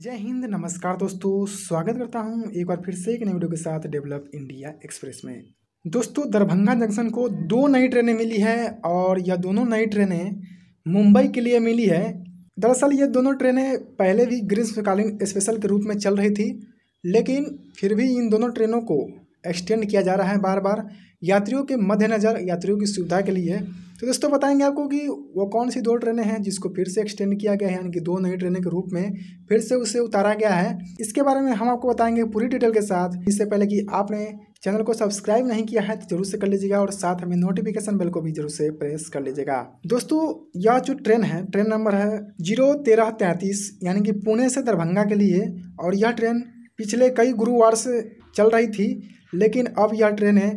जय हिंद नमस्कार दोस्तों स्वागत करता हूं एक बार फिर से एक नई वीडियो के साथ डेवलप इंडिया एक्सप्रेस में दोस्तों दरभंगा जंक्शन को दो नई ट्रेनें मिली है और यह दोनों नई ट्रेनें मुंबई के लिए मिली है दरअसल ये दोनों ट्रेनें पहले भी ग्रीष्मकालीन स्पेशल के रूप में चल रही थी लेकिन फिर भी इन दोनों ट्रेनों को एक्सटेंड किया जा रहा है बार बार यात्रियों के मद्देनज़र यात्रियों की सुविधा के लिए तो दोस्तों बताएंगे आपको कि वो कौन सी दो ट्रेनें हैं जिसको फिर से एक्सटेंड किया गया है यानी कि दो नई ट्रेनें के रूप में फिर से उसे उतारा गया है इसके बारे में हम आपको बताएंगे पूरी डिटेल के साथ इससे पहले कि आपने चैनल को सब्सक्राइब नहीं किया है तो जरूर से कर लीजिएगा और साथ हमें नोटिफिकेशन बेल को भी जरूर से प्रेस कर लीजिएगा दोस्तों यह जो ट्रेन है ट्रेन नंबर है जीरो तेरह तैंतीस यानी कि पुणे से दरभंगा के लिए और यह ट्रेन पिछले कई गुरुवार से चल रही थी लेकिन अब यह ट्रेन है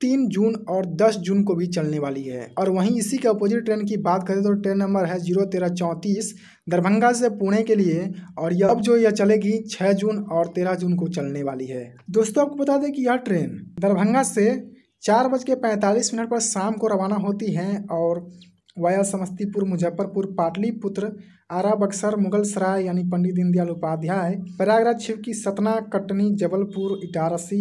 तीन जून और दस जून को भी चलने वाली है और वहीं इसी के अपोजिट ट्रेन की बात करें तो ट्रेन नंबर है जीरो तेरह चौंतीस दरभंगा से पुणे के लिए और यह अब जो यह चलेगी छः जून और तेरह जून को चलने वाली है दोस्तों आपको बता दें कि यह ट्रेन दरभंगा से चार बज के पैंतालीस मिनट पर शाम को रवाना होती है और वाया समस्तीपुर मुजफ्फरपुर पाटलिपुत्र आरा बक्सर मुगल सराय यानी पंडित दीनदयाल उपाध्याय प्रयागराज शिव की सतना कटनी जबलपुर इटारसी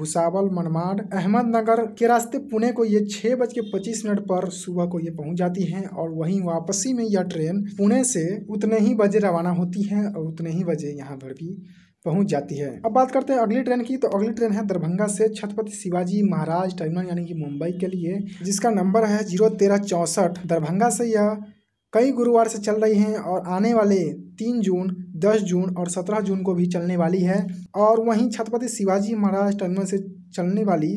भुसावल मनमाड अहमदनगर के रास्ते पुणे को ये छः बज के पच्चीस मिनट पर सुबह को ये पहुंच जाती हैं और वहीं वापसी में यह ट्रेन पुणे से उतने ही बजे रवाना होती है और उतने ही बजे यहाँ भर भी पहुंच जाती है अब बात करते हैं अगली ट्रेन की तो अगली ट्रेन है दरभंगा से छत्रपति शिवाजी महाराज टर्मिनल यानी कि मुंबई के लिए जिसका नंबर है जीरो तेरह चौंसठ दरभंगा से यह कई गुरुवार से चल रही हैं और आने वाले तीन जून दस जून और सत्रह जून को भी चलने वाली है और वहीं छत्रपति शिवाजी महाराज टर्मिनल से चलने वाली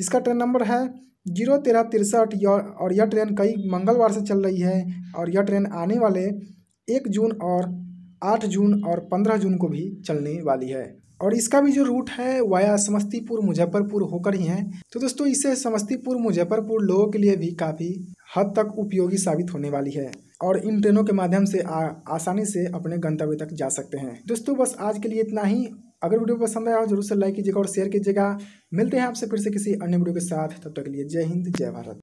इसका ट्रेन नंबर है जीरो तेरह तिरसठ और यह ट्रेन कई मंगलवार से चल रही है और यह ट्रेन आने वाले एक जून और आठ जून और पंद्रह जून को भी चलने वाली है और इसका भी जो रूट है वाया समस्तीपुर मुजफ्फरपुर होकर ही है तो दोस्तों इसे समस्तीपुर मुजफ्फरपुर लोगों के लिए भी काफ़ी हद तक उपयोगी साबित होने वाली है और इन ट्रेनों के माध्यम से आ, आसानी से अपने गंतव्य तक जा सकते हैं दोस्तों बस आज के लिए इतना ही अगर वीडियो पसंद आया हो जरूर से लाइक कीजिएगा और शेयर कीजिएगा मिलते हैं आपसे फिर से किसी अन्य वीडियो के साथ तब तक के लिए जय हिंद जय भारत